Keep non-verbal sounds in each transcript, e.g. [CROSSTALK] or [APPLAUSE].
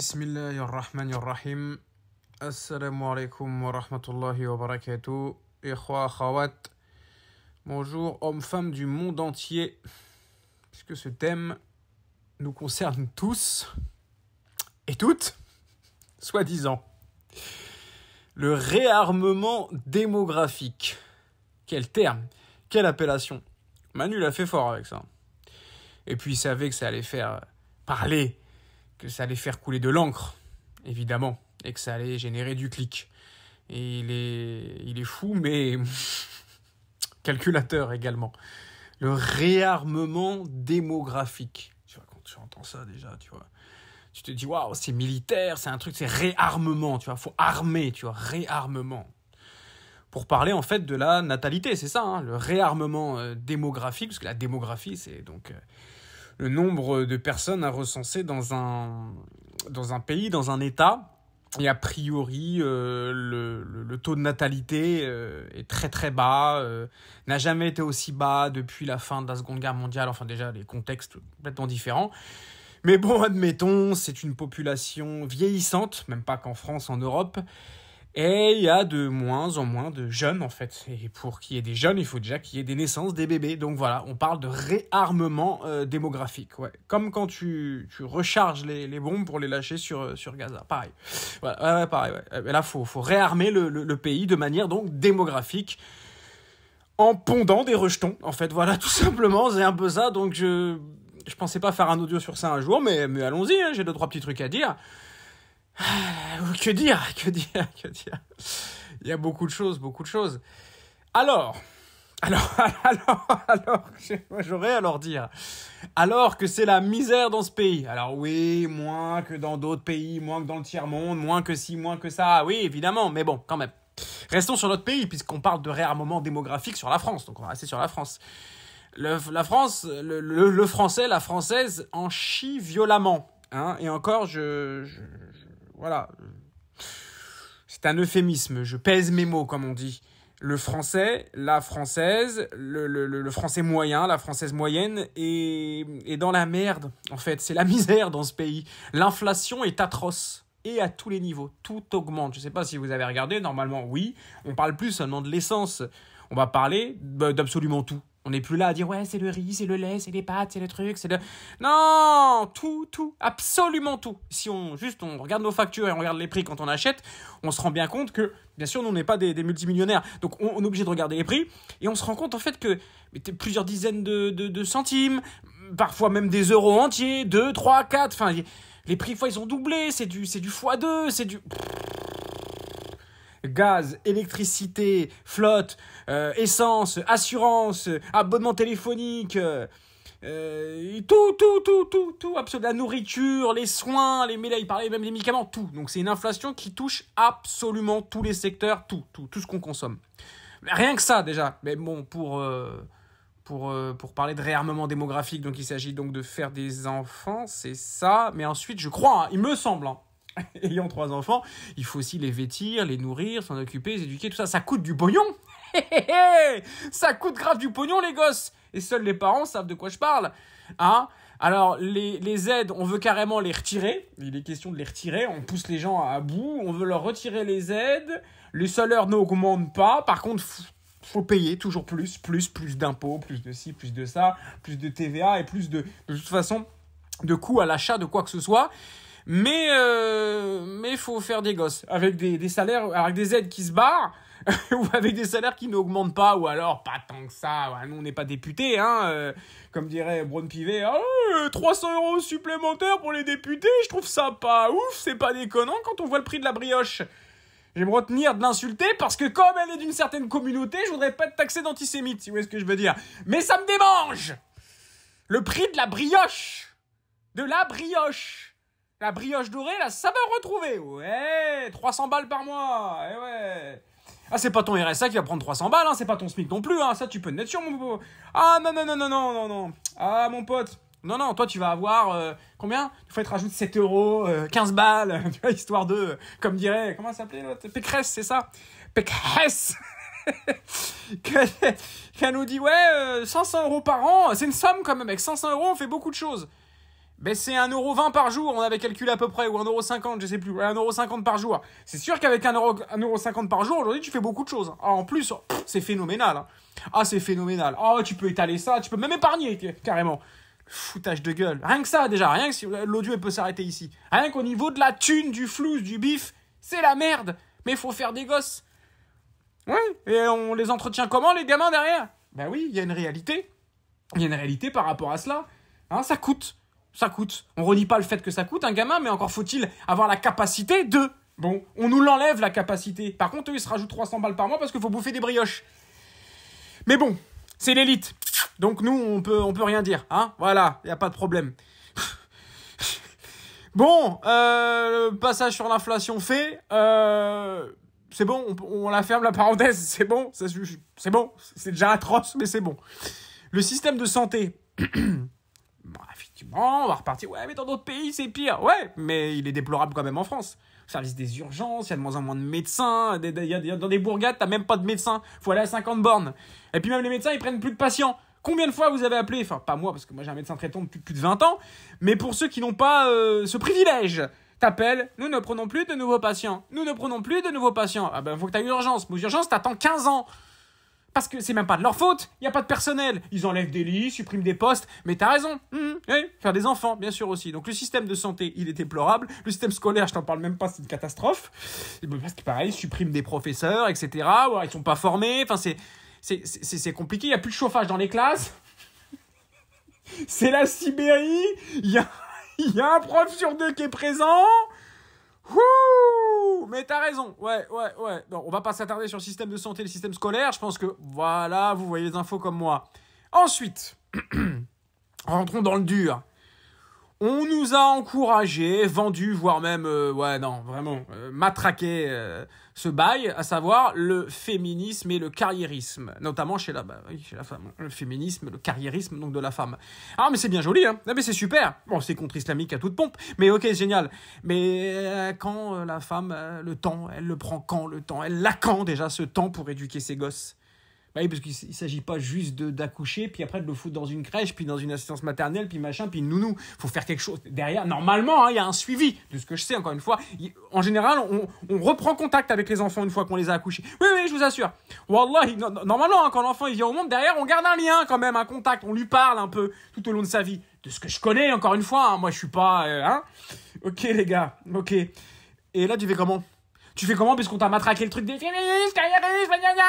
Bismillahirrahmanirrahim. Assalamu alaikum wa rahmatullahi wa barakatuh. Bonjour, hommes-femmes du monde entier. Puisque ce thème nous concerne tous et toutes, soi-disant. Le réarmement démographique. Quel terme, quelle appellation. Manu l'a fait fort avec ça. Et puis il savait que ça allait faire parler que ça allait faire couler de l'encre, évidemment, et que ça allait générer du clic. Et il est, il est fou, mais [LAUGHS] calculateur également. Le réarmement démographique. Tu vois, quand tu entends ça déjà, tu vois, tu te dis, waouh, c'est militaire, c'est un truc, c'est réarmement, tu vois, faut armer, tu vois, réarmement. Pour parler en fait de la natalité, c'est ça, hein, le réarmement euh, démographique, parce que la démographie, c'est donc. Euh, le nombre de personnes à recenser dans un, dans un pays, dans un État. Et a priori, euh, le, taux de natalité euh, est très très bas, euh, n'a jamais été aussi bas depuis la fin de la Seconde Guerre mondiale, enfin déjà les contextes complètement différents. Mais bon, admettons, c'est une population vieillissante, même pas qu'en France, en Europe, et il y a de moins en moins de jeunes, en fait. Et pour qu'il y ait des jeunes, il faut déjà qu'il y ait des naissances, des bébés. Donc voilà, on parle de réarmement euh, démographique. Ouais. Comme quand tu, tu recharges les, les, bombes pour les lâcher sur, euh, sur Gaza. Pareil. ouais, pareil. Euh, là, il faut, faut, réarmer le, pays de manière donc démographique en pondant des rejetons, en fait. Voilà, [LAUGHS] tout simplement, c'est un peu ça. Donc je, je pensais pas faire un audio sur ça un jour, mais, mais allons-y, hein. j'ai deux, trois petits trucs à dire. Ah, que dire Que dire Que dire Il y a beaucoup de choses, beaucoup de choses. Alors, alors, [LAUGHS] alors, alors, [LAUGHS] j'aurais alors dire. Alors que c'est la misère dans ce pays. Alors oui, moins que dans d'autres pays, moins que dans le tiers-monde, moins que ci, moins que ça. Oui, évidemment, mais bon, quand même. Restons sur notre pays, puisqu'on parle de réarmement démographique sur la France, donc on va rester sur la France. Le, la France, le, français, la française en chie violemment. Hein. et encore, je voilà. C'est un euphémisme. Je pèse mes mots, comme on dit. Le français, la française, le, français moyen, la française moyenne est, dans la merde, en fait. C'est la [LAUGHS] misère dans ce pays. L'inflation est atroce et à tous les niveaux. Tout augmente. Je ne sais pas si vous avez regardé, normalement oui, on parle plus seulement de l'essence. On va parler d'absolument tout. On n'est plus là à dire ouais, c'est le riz, c'est le lait, c'est les pâtes, c'est le truc, c'est le. Non Tout, tout, absolument tout. Si on juste on regarde nos factures et on regarde les prix quand on achète, on se rend bien compte que, bien sûr, nous, on n'est pas des, multimillionnaires. Donc on, est obligé de regarder les prix et on se rend compte en fait que plusieurs dizaines de, centimes, parfois même des euros entiers, 2, 3, 4, enfin, les prix, fois, ils ont doublé, c'est du, du x2, c'est du gaz, électricité, flotte, euh, essence, assurance, euh, abonnement téléphonique, euh, tout, tout, tout, tout, tout, absolument. La nourriture, les soins, les médailles, parler même des médicaments, tout. Donc c'est une inflation qui touche absolument tous les secteurs, tout, tout, tout ce qu'on consomme. Rien que ça déjà. Mais bon, pour pour pour parler de réarmement démographique, donc il s'agit donc de faire des enfants, c'est ça. Mais ensuite, je crois, hein, il me semble. Hein, [LAUGHS] ayant trois enfants, il faut aussi les vêtir, les nourrir, s'en occuper, les éduquer, tout ça. Ça coûte du pognon [LAUGHS] Ça coûte grave du pognon, les gosses Et seuls les parents savent de quoi je parle. Hein alors, les, les, aides, on veut carrément les retirer. Il est question de les retirer. On pousse les gens à bout. On veut leur retirer les aides. Les salaires n'augmentent pas. Par contre, faut payer toujours plus, plus, plus d'impôts, plus de ci, plus de ça, plus de TVA et plus de, de toute façon, de coûts à l'achat de quoi que ce soit. Mais euh, mais faut faire des gosses avec des, des salaires avec des aides qui se barrent [LAUGHS] ou avec des salaires qui n'augmentent pas ou alors pas tant que ça. nous on n'est pas députés hein, euh, comme dirait Brown Pivet. 300 ah euros supplémentaires pour les députés, je trouve ça pas ouf, c'est pas déconnant quand on voit le prix de la brioche. Je vais me retenir de l'insulter parce que comme elle est d'une certaine communauté, je voudrais pas être taxé d'antisémite, si vous voyez ce que je veux dire. Mais ça me démange Le prix de la brioche De la brioche la brioche dorée, là, ça va retrouver, Ouais, 300 balles par mois. Eh ouais. Ah, c'est pas ton RSA qui va prendre 300 balles, hein, c'est pas ton SMIC non plus, hein. ça tu peux être sûr, mon pote. Ah, non, non, non, non, non, non, non. Ah, mon pote. Non, non, toi tu vas avoir euh, combien Il faut être rajouté 7 euros, 15 euh, balles, [LAUGHS] tu vois, histoire de, comme dirait, comment ça s'appelait l'autre Pécresse, c'est ça Pécresse [LAUGHS] Qu'elle nous dit, ouais, 500 euh, euros par an, c'est une somme quand même, avec 500 euros on fait beaucoup de choses ben c'est 1,20€ par jour, on avait calculé à peu près, ou 1,50€, je sais plus, 1,50€ par jour. C'est sûr qu'avec 1,50€ par jour, aujourd'hui, tu fais beaucoup de choses. Ah, en plus, c'est phénoménal. Hein. Ah, c'est phénoménal. Ah, oh, tu peux étaler ça, tu peux même épargner, carrément. Foutage de gueule. Rien que ça, déjà, rien que si l'audio peut s'arrêter ici. Rien qu'au niveau de la thune, du flou, du bif, c'est la merde. Mais il faut faire des gosses. Oui, et on les entretient comment, les gamins, derrière Ben oui, il y a une réalité. Il y a une réalité par rapport à cela. Hein, ça coûte ça coûte. On renie pas le fait que ça coûte un gamin, mais encore faut-il avoir la capacité de. Bon, on nous l'enlève la capacité. Par contre, eux, ils se rajoutent 300 balles par mois parce qu'il faut bouffer des brioches. Mais bon, c'est l'élite. Donc nous, on peut, on peut rien dire. Hein voilà, il n'y a pas de problème. [LAUGHS] bon, euh, le passage sur l'inflation fait. Euh, c'est bon, on, la ferme la parenthèse. C'est bon, c'est bon. C'est déjà atroce, mais c'est bon. Le système de santé. [CLEARS THROAT] Bon, bah, effectivement, on va repartir. Ouais, mais dans d'autres pays, c'est pire. Ouais, mais il est déplorable quand même en France. Au service des urgences, il y a de moins en moins de médecins. a, dans des bourgades, t'as même pas de médecin. Faut aller à 50 bornes. Et puis même les médecins, ils prennent plus de patients. Combien de fois vous avez appelé Enfin, pas moi, parce que moi j'ai un médecin traitant depuis plus de 20 ans. Mais pour ceux qui n'ont pas euh, ce privilège, t'appelles, nous ne prenons plus de nouveaux patients. Nous ne prenons plus de nouveaux patients. Ah ben, faut que t'aies une urgence. Mais aux urgences, t'attends 15 ans. Parce que c'est même pas de leur faute, il n'y a pas de personnel. Ils enlèvent des lits, suppriment des postes, mais t'as raison. Mhm. Eh, faire des enfants, bien sûr aussi. Donc le système de santé, il est déplorable. Le système scolaire, je t'en parle même pas, c'est une catastrophe. Parce que pareil, ils suppriment des professeurs, etc. Ou ils sont pas formés. Enfin, c'est, compliqué. Il n'y a plus de chauffage dans les classes. [LAUGHS] c'est la Sibérie. Il y a, [LAUGHS] y a un prof sur deux qui est présent. Ouh mais t'as raison. Ouais, ouais, ouais. on va pas s'attarder sur le système de santé, le système scolaire. Je pense que, voilà, vous voyez les infos comme moi. Ensuite, [CLEARS THROAT] rentrons dans le dur. On nous a encouragé, vendu, voire même, euh, ouais, non, vraiment, euh, matraqué euh, ce bail, à savoir le féminisme et le carriérisme, notamment chez la, bah, chez la femme. Hein. Le féminisme, le carriérisme donc de la femme. Ah, mais c'est bien joli, hein. Ah, mais c'est super. Bon, c'est contre-islamique à toute pompe, mais ok, génial. Mais quand la femme, le temps, elle le prend quand le temps Elle l'a quand déjà ce temps pour éduquer ses gosses bah oui, parce qu'il ne s'agit pas juste d'accoucher, puis après de le foutre dans une crèche, puis dans une assistance maternelle, puis machin, puis nounou. Il faut faire quelque chose derrière. Normalement, hein, il y a un suivi, de ce que je sais, encore une fois. En général, on, reprend contact avec les enfants une fois qu'on les a accouchés. Oui, oui, je vous assure. normalement, hein, quand l'enfant vient au monde, derrière, on garde un lien quand même, un contact. On lui parle un peu tout au long de sa vie. De ce que je connais, encore une fois. Hein, moi, je suis pas... Euh, ok, les gars, ok. Et là, tu fais comment tu fais comment puisqu'on t'a matraqué le truc des ma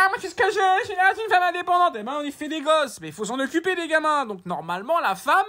moi c'est ce que je, je suis là, une femme indépendante. et eh ben on y fait des gosses, mais il faut s'en occuper des gamins. Donc normalement la femme,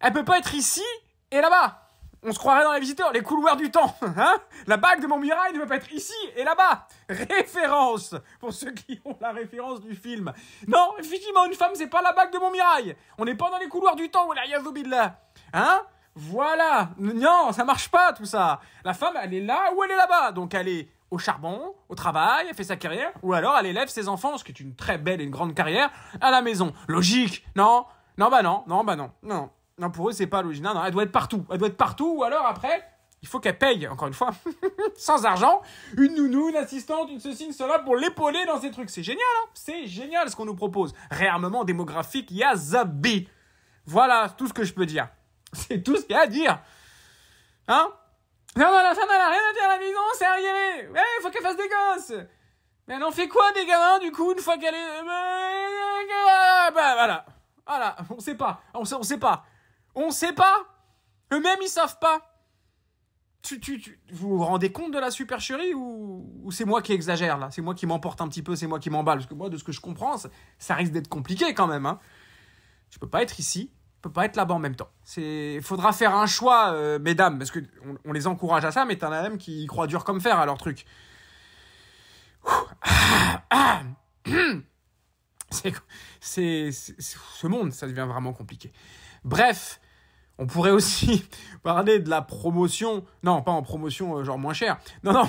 elle peut pas être ici et là-bas. On se croirait dans les visiteurs, les couloirs du temps. [LAUGHS] Hein la bague de Montmirail ne peut pas être ici et là-bas. Référence pour ceux qui ont la référence du film. Non, effectivement, une femme, c'est pas la bague de Montmirail. On n'est pas dans les couloirs du temps, ou la là. Hein voilà. Non, ça marche pas tout ça. La femme, elle est là ou elle est là-bas. Donc elle est au charbon, au travail, elle fait sa carrière, ou alors elle élève ses enfants, ce qui est une très belle et une grande carrière, à la maison. Logique, non Non, bah non, non, bah non, non. Non, pour eux, c'est pas logique. Non, non, elle doit être partout. Elle doit être partout, ou alors après, il faut qu'elle paye, encore une fois, [LAUGHS] sans argent, une nounou, une assistante, une ceci, une cela, pour l'épauler dans ces trucs. C'est génial, hein C'est génial ce qu'on nous propose. Réarmement démographique, yazabi. Voilà tout ce que je peux dire. [LAUGHS] C'est tout ce qu'il y a à dire. Hein Non, non, la femme, elle a rien à dire à la maison, c'est arriéré. Ouais, eh, faut qu'elle fasse des gosses. Mais elle en fait quoi des gamins, du coup, une fois qu'elle est... Euh, ah, bah voilà. Voilà, on sait pas. On sait, on sait pas. On sait pas. Eux-mêmes, ils savent pas. Tu, tu, vous vous rendez compte de la supercherie ou, ou c'est moi qui exagère là C'est moi qui m'emporte un petit peu, c'est moi qui m'emballe Parce que moi, de ce que je comprends, ça, risque d'être compliqué quand même. Hein. je peux pas être ici peut pas être là-bas en même temps. Il faudra faire un choix, euh, mesdames, parce qu'on on les encourage à ça, mais t'en as même qui croient dur comme fer à leur truc. [COUGHS] C'est ce monde, ça devient vraiment compliqué. Bref, on pourrait aussi [LAUGHS] parler de la promotion, non pas en promotion euh, genre moins cher, non non,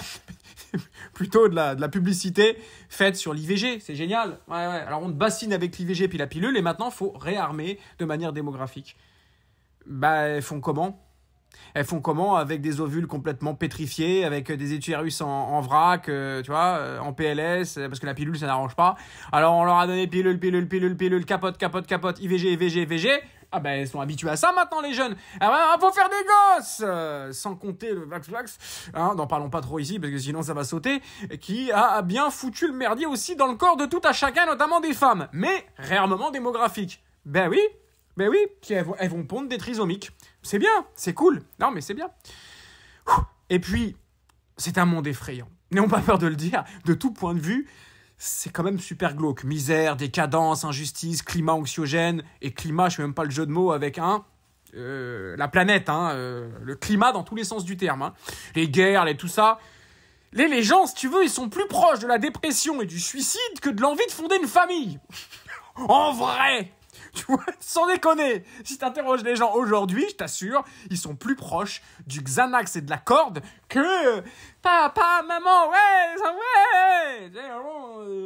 [LAUGHS] plutôt de la, publicité faite sur l'IVG, c'est génial. Ouais, ouais. Alors on te bassine avec l'IVG puis la pilule et maintenant faut réarmer de manière démographique. Bah elles font comment Elles font comment avec des ovules complètement pétrifiés, avec des utérus en, en vrac, euh, tu vois, euh, en PLS, parce que la pilule ça n'arrange pas. Alors on leur a donné pilule, pilule, pilule, pilule, capote, capote, capote, IVG, IVG, IVG. Ah ben, ils sont habitués à ça maintenant, les jeunes. Ah ben, faut faire des gosses euh, Sans compter le Vax Vax, hein, n'en parlons pas trop ici, parce que sinon ça va sauter, qui a, bien foutu le merdier aussi dans le corps de tout à chacun, notamment des femmes. Mais, rarement démographique. Ben oui, ben oui, elles vont pondre des trisomiques. C'est bien, c'est cool. Non, mais c'est bien. Et puis, c'est un monde effrayant. N'ayons pas peur de le dire, de tout point de vue, c'est quand même super glauque. Misère, décadence, injustice, climat anxiogène. Et climat, je fais même pas le jeu de mots avec un. Euh, la planète, hein, euh, le climat dans tous les sens du terme. Hein. Les guerres, les, tout ça. Les, les gens, si tu veux, ils sont plus proches de la dépression et du suicide que de l'envie de fonder une famille. [LAUGHS] en vrai [LAUGHS] Tu vois, sans déconner, si t'interroges les gens aujourd'hui, je t'assure, ils sont plus proches du Xanax et de la corde que papa, maman, ouais, ouais.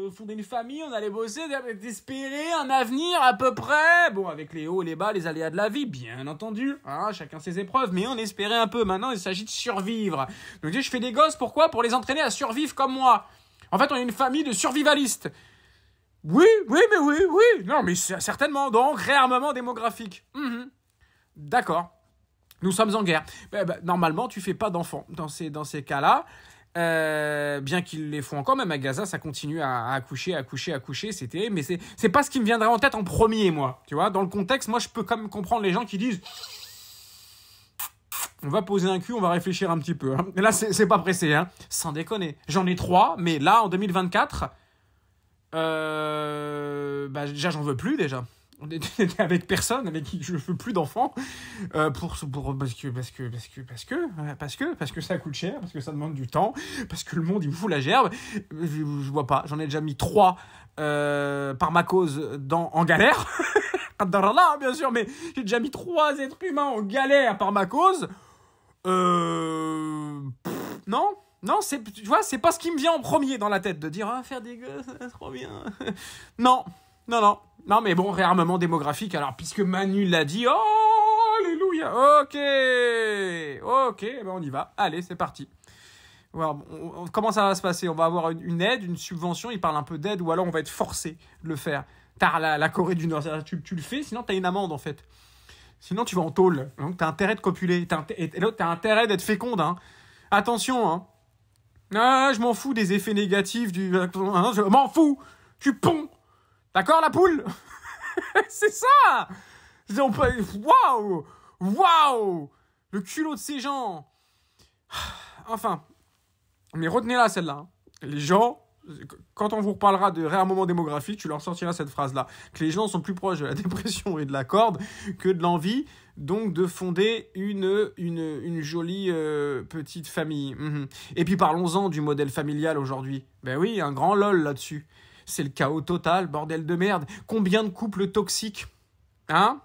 On fondait une famille, on allait bosser, espérait un avenir à peu près. Bon, avec les hauts, les bas, les aléas de la vie, bien entendu. Hein, chacun ses épreuves, mais on espérait un peu. Maintenant, il s'agit de survivre. Donc, je fais des gosses, pourquoi Pour les entraîner à survivre comme moi. En fait, on est une famille de survivalistes. Oui, oui, mais oui, oui. Non, mais certainement. Donc, réarmement démographique. Mhm. D'accord. Nous sommes en guerre. Bah, bah, normalement, tu fais pas d'enfants dans ces, dans ces cas-là. Euh, bien qu'ils les font encore, même à Gaza, ça continue à, accoucher, à accoucher, à accoucher, c'était. mais c'est, c'est pas ce qui me viendrait en tête en premier, moi. Tu vois, dans le contexte, moi, je peux quand même comprendre les gens qui disent on va poser un cul, on va réfléchir un petit peu. Mais hein. Là, c'est, c'est pas pressé, hein. sans déconner. J'en ai trois, mais là, en 2024, euh, bah, déjà j'en veux plus déjà [LAUGHS] avec personne avec qui je veux plus d'enfants euh, pour, pour parce que parce que parce que parce que parce que ça coûte cher parce que ça demande du temps parce que le monde il me fout la gerbe je, vois pas j'en ai déjà mis trois euh, par ma cause dans en galère [LAUGHS] bien sûr mais j'ai déjà mis trois êtres humains en galère par ma cause non non, c'est, tu vois, c'est pas ce qui me vient en premier dans la tête de dire, ah, faire des gosses, [LAUGHS] c'est trop bien. [LAUGHS] non, non, non. Non, mais bon, réarmement démographique. Alors, puisque Manu l'a dit, oh, alléluia, ok, ok, eh ben on y va. Allez, c'est parti. comment ça va se passer On va avoir une, aide, une subvention, il parle un peu d'aide, ou alors on va être forcé de le faire. T'as la, la Corée du Nord, tu, le fais, sinon t'as une amende en fait. Sinon tu vas en tôle. Donc t'as intérêt de copuler, t'as, et, et intérêt d'être féconde. Hein. Attention, hein. Ah, je m'en fous des effets négatifs du. [LAUGHS] Je m'en fous Tu ponds D'accord, la poule [LAUGHS] C'est ça Waouh Waouh Le culot de ces gens [SIGHS] Enfin. Mais retenez-la, celle-là. Les gens, quand on vous reparlera de moment démographique, tu leur sortiras cette phrase-là. Que les gens sont plus proches de la dépression et de la corde que de l'envie donc de fonder une, une, jolie euh, petite famille. Mhm. Et puis parlons-en du modèle familial aujourd'hui. Ben oui, un grand lol là-dessus. C'est le chaos total, bordel de merde. Combien de couples toxiques Hein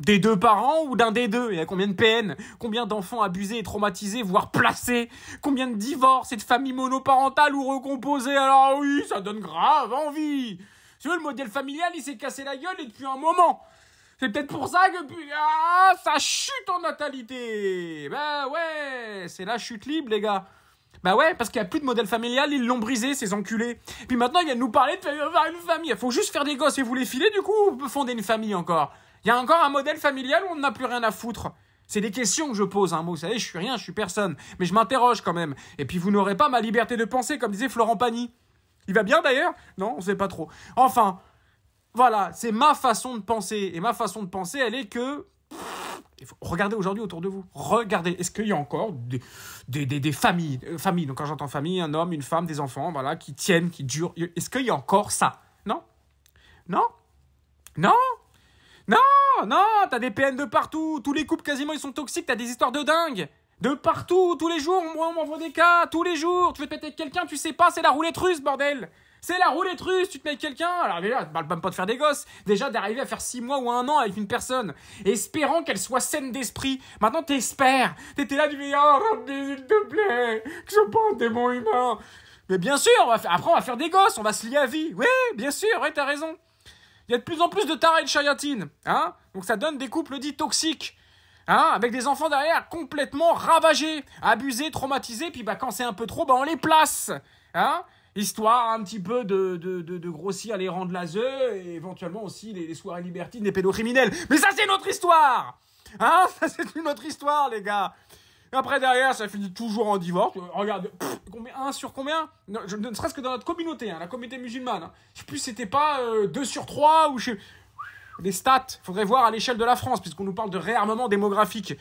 Des deux parents ou d'un des deux y a combien de PN Combien d'enfants abusés et traumatisés, voire placés Combien de divorces et de familles monoparentales ou recomposées Alors oui, ça donne grave envie Tu vois, le modèle familial, il s'est cassé la gueule et depuis un moment c'est peut-être pour ça que ah, ça chute en natalité. Bah ouais, c'est la chute libre, les gars. Bah ouais, parce qu'il n'y a plus de modèle familial, ils l'ont brisé, ces enculés. Puis maintenant, ils viennent nous parler de faire une famille. Il faut juste faire des gosses et vous les filer, du coup, fonder une famille encore. Il y a encore un modèle familial où on n'a plus rien à foutre. C'est des questions que je pose, hein, moi, vous savez, je suis rien, je suis personne. Mais je m'interroge quand même. Et puis vous n'aurez pas ma liberté de penser, comme disait Florent Pagny. Il va bien d'ailleurs Non, on sait pas trop. Enfin, voilà, c'est ma façon de penser. Et ma façon de penser, elle est que... Regardez aujourd'hui autour de vous. Regardez. Est-ce qu'il y a encore des, des, familles, euh, familles Donc, quand j'entends famille, un homme, une femme, des enfants, voilà, qui tiennent, qui durent. Est-ce qu'il y a encore ça Non Non Non Non Non T'as des PN de partout. Tous les couples, quasiment, ils sont toxiques. T'as des histoires de dingue. De partout. Tous les jours, Moi, on m'envoie des cas. Tous les jours. Tu veux te péter quelqu'un, tu sais pas. C'est la roulette russe, bordel c'est la roulette russe, tu te mets avec quelqu'un, alors déjà, parle même pas de faire des gosses, déjà d'arriver à faire 6 mois ou un an avec une personne, espérant qu'elle soit saine d'esprit. Maintenant, t'espères, t'étais là, du dis, oh, s'il te plaît, que je pas un démon humain. Mais bien sûr, après, on va faire des gosses, on va se lier à vie. Oui, bien sûr, tu t'as raison. Il y a de plus en plus de tarés de chayatine, hein Donc ça donne des couples dits toxiques. Hein, avec des enfants derrière complètement ravagés, abusés, traumatisés, puis bah quand c'est un peu trop, bah on les place. Hein histoire un petit peu de, grossir les rangs de l'ASE et éventuellement aussi les, soirées libertines des pédocriminels. Mais ça, c'est une autre histoire Hein [LAUGHS] Ça, c'est une autre histoire, les gars après, derrière, ça finit toujours en divorce. Euh, regarde, combien, 1 sur combien Ne serait-ce que dans notre communauté, hein, la communauté musulmane. Hein. Je sais plus, c'était pas 2 euh, sur 3 ou je Les stats, faudrait voir à l'échelle de la France, puisqu'on nous parle de réarmement démographique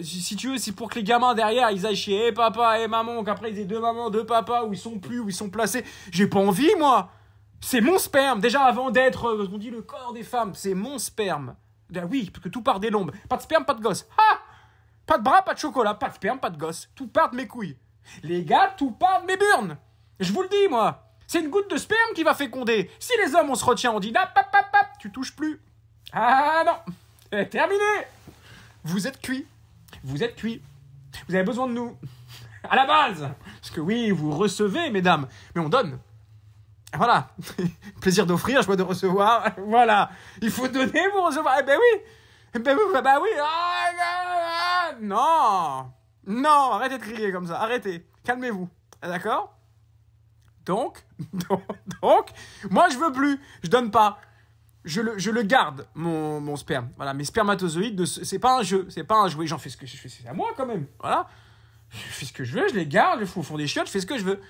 si, tu veux, c'est pour que les gamins derrière, ils aillent chier. Eh, papa, et eh, maman, qu'après ils aient deux mamans, deux papas, où ils sont plus, où ils sont placés. J'ai pas envie, moi C'est mon sperme Déjà, avant d'être, euh, on dit le corps des femmes, c'est mon sperme. Ben oui, parce que tout part des lombes. Pas de sperme, pas de gosse. Ah Pas de bras, pas de chocolat, pas de sperme, pas de gosse. Tout part de mes couilles. Les gars, tout part de mes burnes. Je vous le dis, moi. C'est une goutte de sperme qui va féconder. Si les hommes, on se retient, on dit, là, pap, pap, tu touches plus. Ah non eh, Terminé Vous êtes cuit vous êtes cuit. Vous avez besoin de nous. [LAUGHS] À la base Parce que oui, vous recevez, mesdames, mais on donne. Voilà. [LAUGHS] Plaisir d'offrir, joie de recevoir. [LAUGHS] Voilà. Il faut donner pour recevoir. Eh ben oui Eh ben oui, bah ah, ah, ah. Non Non Arrêtez de crier comme ça, arrêtez. Calmez-vous. D'accord donc, donc, donc, moi je veux plus, je donne pas je le, garde, mon, sperme. Voilà, mes spermatozoïdes, c'est pas un jeu, c'est pas un jouet. J'en fais ce que je fais, c'est à moi quand même. Voilà. Je fais ce que je veux, je les garde, je fous au fond des chiottes, je fais ce que je veux.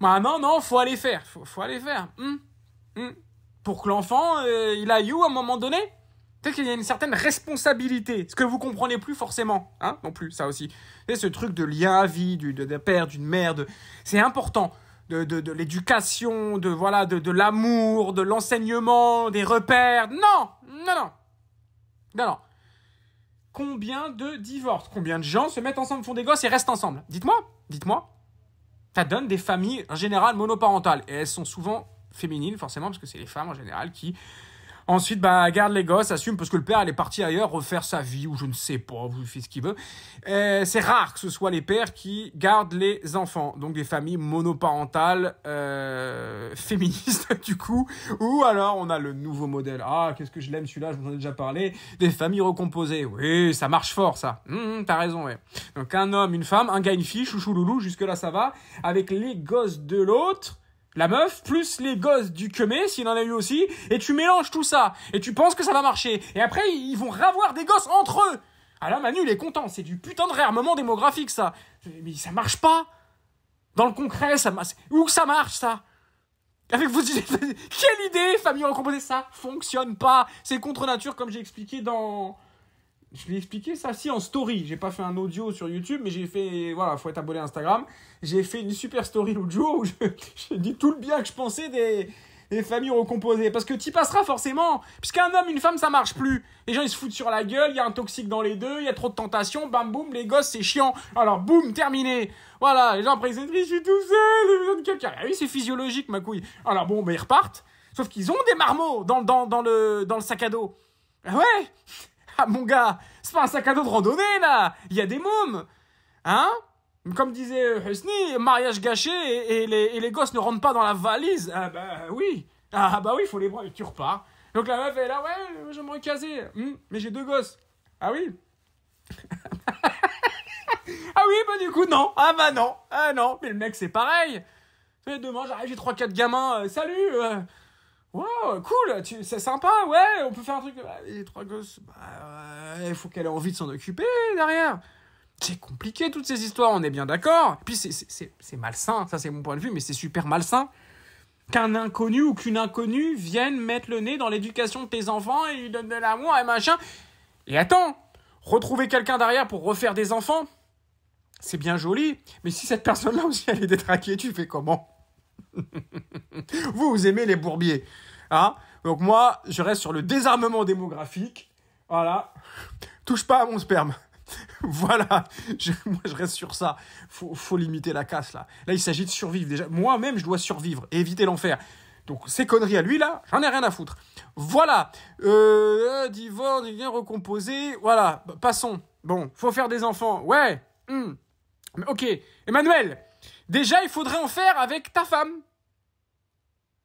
Maintenant, bah, non, faut aller faire. Faut, aller faire. Hmm, hmm. Pour que l'enfant, euh, il a où, à un moment donné. Peut-être qu'il y a une certaine responsabilité. Ce que vous comprenez plus forcément, hein, non plus, ça aussi. C'est ce truc de lien à vie, d'un père, d'une mère, de... c'est important de, l'éducation, de voilà, de, de l'amour, de l'enseignement, des repères. Non, non, non, non, non. Combien de divorces, combien de gens se mettent ensemble, font des gosses et restent ensemble Dites-moi, dites-moi. Ça donne des familles en général monoparentales et elles sont souvent féminines forcément parce que c'est les femmes en général qui Ensuite, bah, garde les gosses, assume, parce que le père, il est parti ailleurs refaire sa vie, ou je ne sais pas, vous faites ce qu'il veut. Euh, c'est rare que ce soit les pères qui gardent les enfants. Donc, des familles monoparentales, euh, [LAUGHS] féministes, du coup. Ou alors, on a le nouveau modèle. Ah, qu'est-ce que je l'aime, celui-là, je vous en ai déjà parlé. Des familles recomposées. Oui, ça marche fort, ça. Hum, hum, t'as raison, ouais. Donc, un homme, une femme, un gars, une fille, chouchou, loulou, jusque-là, ça va. Avec les gosses de l'autre la meuf, plus les gosses du Kemé, s'il en a eu aussi, et tu mélanges tout ça, et tu penses que ça va marcher, et après ils vont ravoir des gosses entre eux Ah là, Manu, il est content, c'est du putain de réarmement démographique, ça Mais ça marche pas Dans le concret, ça Où ça marche, ça avec vos idées, [LAUGHS] quelle idée, famille recomposée, ça fonctionne pas. C'est contre nature, comme j'ai expliqué dans, je l'ai expliqué ça si en story. J'ai pas fait un audio sur YouTube, mais j'ai fait. Voilà, faut être abonné à Instagram. J'ai fait une super story l'autre jour où j'ai [LAUGHS] dit tout le bien que je pensais des, des familles recomposées. Parce que t'y passeras forcément. Puisqu'un homme, une femme, ça marche plus. Les gens, ils se foutent sur la gueule, il y a un toxique dans les deux, il y a trop de tentations, bam boum, les gosses, c'est chiant. Alors boum, terminé. Voilà, les gens après ils disent, je suis tout seul, j'ai besoin de quelqu'un. Ah oui, c'est physiologique, ma couille. Alors bon, bah ils repartent. Sauf qu'ils ont des marmots dans, dans, dans, le, dans le sac à dos. Ah ouais ah mon gars, c'est pas un sac à dos de randonnée là Il y a des mômes Hein Comme disait Hesni, euh, mariage gâché et, les, les, gosses ne rentrent pas dans la valise. Ah bah oui Ah bah oui, faut les voir, Tu repars. Donc la meuf est là, ouais, euh, je caser. Hmm? mais j'ai deux gosses. Ah oui [LAUGHS] Ah oui, bah du coup non. Ah bah non. Ah non. Mais le mec c'est pareil. demain j'arrive, j'ai 3-4 gamins. Euh, salut Wow, cool, tu, c'est sympa, ouais, on peut faire un truc. Bah, les trois gosses, bah, il faut qu'elle ait envie de s'en occuper derrière. C'est compliqué toutes ces histoires, on est bien d'accord. Et puis c'est, c'est, c'est, malsain, ça c'est mon point de vue, mais c'est super malsain qu'un inconnu ou qu'une inconnue vienne mettre le nez dans l'éducation de tes enfants et lui donne de l'amour et machin. Et attends, retrouver quelqu'un derrière pour refaire des enfants, c'est bien joli, mais si cette personne-là aussi elle est détraquée, tu fais comment [LAUGHS] vous, aimez les bourbiers. Hein Donc moi, je reste sur le désarmement démographique. Voilà. Touche pas à mon sperme. [LAUGHS] voilà. moi, je reste sur ça. Faut, limiter la casse, là. Là, il s'agit de survivre. Déjà, moi-même, je dois survivre et éviter l'enfer. Donc, ces conneries à lui, là, j'en ai rien à foutre. Voilà. Euh, divorce, vient recomposer. Voilà. Bah, passons. Bon, faut faire des enfants. Ouais. Hmm. Ok. Emmanuel, Déjà, il faudrait en faire avec ta femme.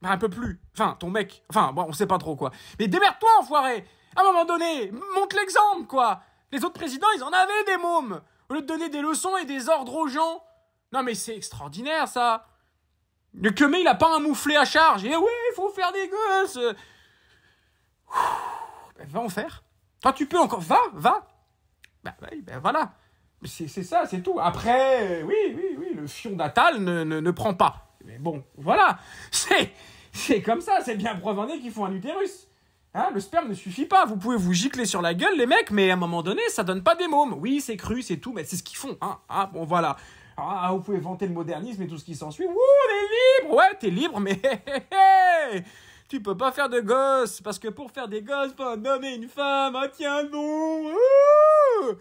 Bah, un peu plus. Enfin, ton mec. Enfin, bon, on sait pas trop, quoi. Mais démerde-toi, enfoiré À un moment donné, montre l'exemple, quoi Les autres présidents, ils en avaient des mômes Au lieu de donner des leçons et des ordres aux gens Non, mais c'est extraordinaire, ça Le Kemé, il a pas un mouflet à charge Eh oui, il faut faire des gosses bah, Va en faire. Toi, tu peux encore... Va, va bah, bah, voilà c'est ça, c'est tout. Après, euh, oui, oui, oui, le fion d'Atal ne, ne, prend pas. Mais bon, voilà. [LAUGHS] C'est comme ça, c'est bien preuve qu'ils font un utérus. Hein, le sperme ne suffit pas. Vous pouvez vous gicler sur la gueule, les mecs, mais à un moment donné, ça donne pas des mômes. Oui, c'est cru, c'est tout, mais c'est ce qu'ils font. Ah, bon, voilà. Ah, ah, vous pouvez vanter le modernisme et tout ce qui s'ensuit. Ouh, t'es libre Ouais, t'es libre, mais [LAUGHS] tu peux pas faire de gosses, parce que pour faire des gosses, faut un homme et une femme. Ah, tiens non Ouh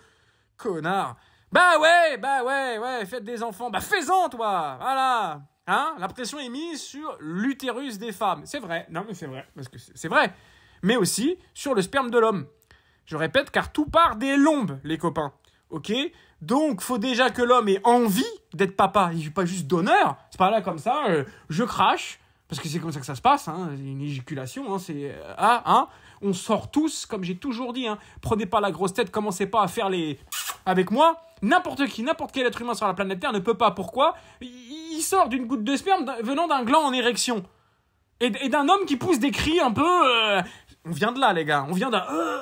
Connard bah ouais, bah ouais, ouais, faites des enfants. Bah fais-en, toi Voilà Hein La pression est mise sur l'utérus des femmes. C'est vrai. Non, mais c'est vrai. Parce que c'est vrai. Mais aussi sur le sperme de l'homme. Je répète, car tout part des lombes, les copains. Ok Donc, faut déjà que l'homme ait envie d'être papa. Il n'est pas juste d'honneur. C'est pas là comme ça, euh, je crache. Parce que c'est comme ça que ça se passe, hein, une éjaculation, hein, c'est euh, ah, hein, on sort tous, comme j'ai toujours dit, hein, prenez pas la grosse tête, commencez pas à faire les avec moi, N'importe qui, n'importe quel être humain sur la planète Terre ne peut pas. Pourquoi Il sort d'une goutte de sperme venant d'un gland en érection. Et, d'un homme qui pousse des cris un peu... Euh, on vient de là, les gars. On vient d'un... Euh,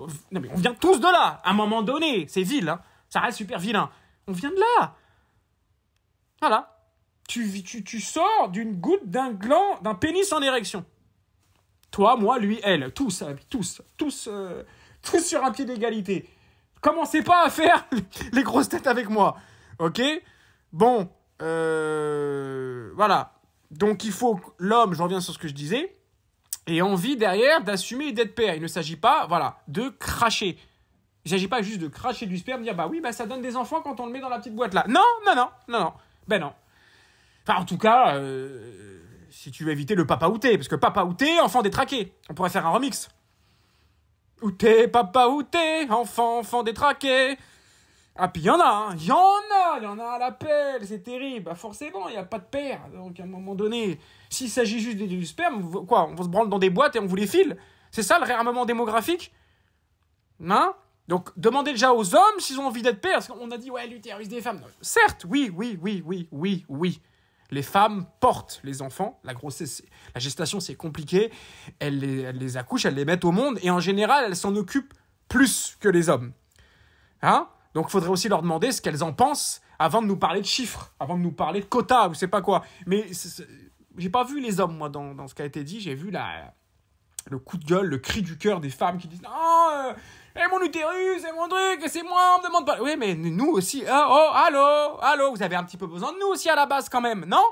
euh, non, mais on vient tous de là, à un moment donné. C'est vil, hein. Ça reste super vilain. On vient de là. Voilà. Tu, tu, tu sors d'une goutte, d'un gland, d'un pénis en érection. Toi, moi, lui, elle. Tous, tous, tous, tous sur un pied d'égalité. Commencez pas à faire [LAUGHS] les grosses têtes avec moi. Ok Bon. Euh, voilà. Donc il faut l'homme, je reviens sur ce que je disais, ait envie derrière d'assumer et d'être père. Il ne s'agit pas, voilà, de cracher. Il ne s'agit pas juste de cracher du sperme, dire bah oui, bah ça donne des enfants quand on le met dans la petite boîte là. Non, non, non, non, non. Ben non. Enfin, en tout cas, euh, si tu veux éviter le papa outé, parce que papa outé, enfant détraqué. On pourrait faire un remix. Où t'es, papa, où t'es Enfant, enfant détraqué Ah, puis y en a, hein. y en a y il en a à l'appel C'est terrible bah, Forcément, il n'y a pas de père. Donc, à un moment donné, s'il s'agit juste du sperme, quoi On va se branle dans des boîtes et on vous les file C'est ça, le réarmement démographique Hein donc, demandez déjà aux hommes s'ils ont envie d'être pères. Parce qu'on a dit, ouais, l'utérus des femmes. Certes, oui, oui, oui, oui, oui, oui. Les femmes portent les enfants. La grossesse, la gestation, c'est compliqué. Elles les, accouchent, elles les mettent au monde. Et en général, elles s'en occupent plus que les hommes. Hein Donc, il faudrait aussi leur demander ce qu'elles en pensent avant de nous parler de chiffres, avant de nous parler de quotas ou je sais pas quoi. Mais j'ai pas vu les hommes, moi, dans, dans ce qui a été dit. J'ai vu la, le coup de gueule, le cri du cœur des femmes qui disent Ah, et eh, mon utérus, et eh, mon truc, c'est moi, on me demande pas. Oui, mais nous aussi, oh, oh, allô, allô, vous avez un petit peu besoin de nous aussi à la base quand même, non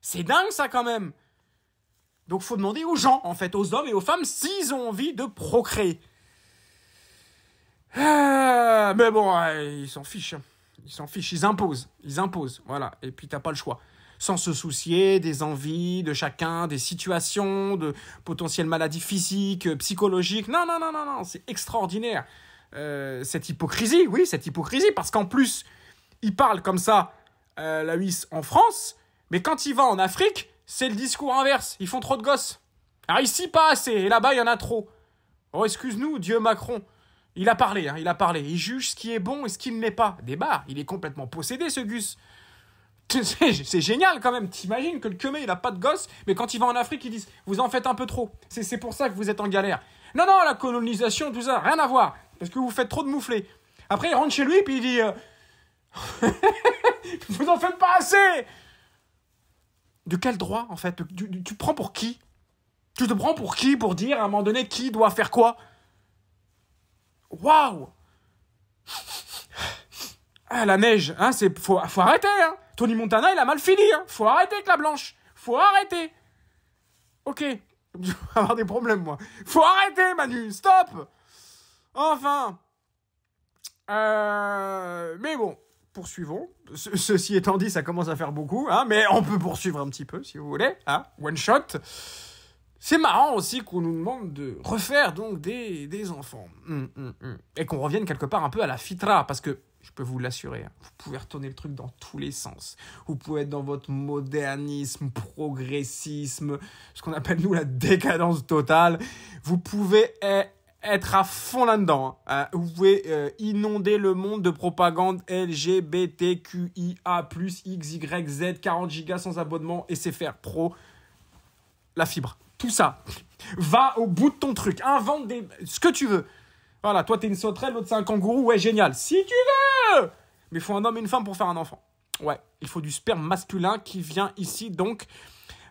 C'est dingue ça quand même. Donc faut demander aux gens, en fait, aux hommes et aux femmes, s'ils ont envie de procréer. Ah, mais bon, ils s'en fichent. Hein. Ils s'en fichent, ils imposent. Ils imposent, voilà. Et puis t'as pas le choix sans se soucier des envies de chacun, des situations, de potentielles maladies physiques, psychologiques. Non, non, non, non, non, c'est extraordinaire. Euh, cette hypocrisie, oui, cette hypocrisie, parce qu'en plus, il parle comme ça, euh, la huisse, en France, mais quand il va en Afrique, c'est le discours inverse. Ils font trop de gosses. Alors ah, ici, pas assez, et là-bas, il y en a trop. Oh, excuse-nous, Dieu Macron. Il a parlé, hein, il a parlé. Il juge ce qui est bon et ce qui ne l'est pas. Débat, il est complètement possédé, ce Gus. [LAUGHS] C'est génial quand même. T'imagines que le Kemé, il a pas de gosse, mais quand il va en Afrique, ils disent Vous en faites un peu trop. C'est pour ça que vous êtes en galère. Non, non, la colonisation, tout ça, rien à voir. Parce que vous faites trop de mouflés. Après, il rentre chez lui, puis il dit euh, [LAUGHS] Vous en faites pas assez De quel droit, en fait tu, te prends pour qui Tu te prends pour qui Pour dire à un moment donné qui doit faire quoi Waouh Ah, la neige, hein, c'est faut arrêter, hein Tony Montana, il a mal fini. Hein. Faut arrêter avec la blanche. Faut arrêter. Ok. [LAUGHS] Je avoir des problèmes, moi. Faut arrêter, Manu. Stop. Enfin. Euh, mais bon, poursuivons. ceci étant dit, ça commence à faire beaucoup. Hein, mais on peut poursuivre un petit peu, si vous voulez. Hein. One shot. C'est marrant aussi qu'on nous demande de refaire donc des, enfants. Hum, hum, hum. Et qu'on revienne quelque part un peu à la fitra. Parce que je peux vous l'assurer. Hein. Vous pouvez retourner le truc dans tous les sens. Vous pouvez être dans votre modernisme, progressisme, ce qu'on appelle nous la décadence totale. Vous pouvez e-, être à fond là-dedans. Hein. Euh, vous pouvez euh, inonder le monde de propagande LGBTQIA, XYZ, 40 gigas sans abonnement, et SFR Pro, la fibre. Tout ça. Va au bout de ton truc. Invente des... ce que tu veux. Voilà, toi, t'es une sauterelle, l'autre, c'est un kangourou. Ouais, génial. Si tu veux Mais il faut un homme et une femme pour faire un enfant. Ouais, il faut du sperme masculin qui vient ici, donc,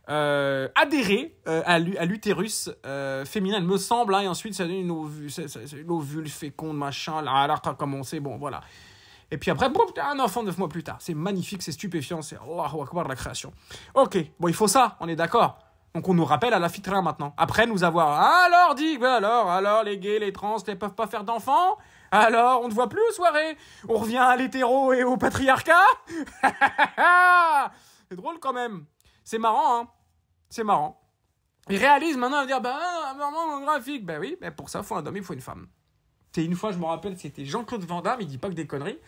euh, adhérer euh, à l'utérus euh, féminin, me semble. Hein, et ensuite, ça donne une ovule, féconde, machin, là, là, comme on sait. Bon, voilà. Et puis après, boum, un enfant neuf mois plus tard. C'est magnifique, c'est stupéfiant, c'est Allahu Akbar la création. Ok, bon, il faut ça, on est d'accord. Donc on nous rappelle à la fitra maintenant. Après nous avoir alors dit, alors, alors les gays, les trans, ne peuvent pas faire d'enfants alors, on ne voit plus aux soirées On revient à l'hétéro et au patriarcat [LAUGHS] C'est drôle quand même. C'est marrant, hein C'est marrant. Ils réalise maintenant à dire, bah, ah, mon graphique. Bah oui, mais pour ça, il faut un homme, il faut une femme. C'est une fois, je me rappelle, c'était Jean-Claude Van Damme, il dit pas que des conneries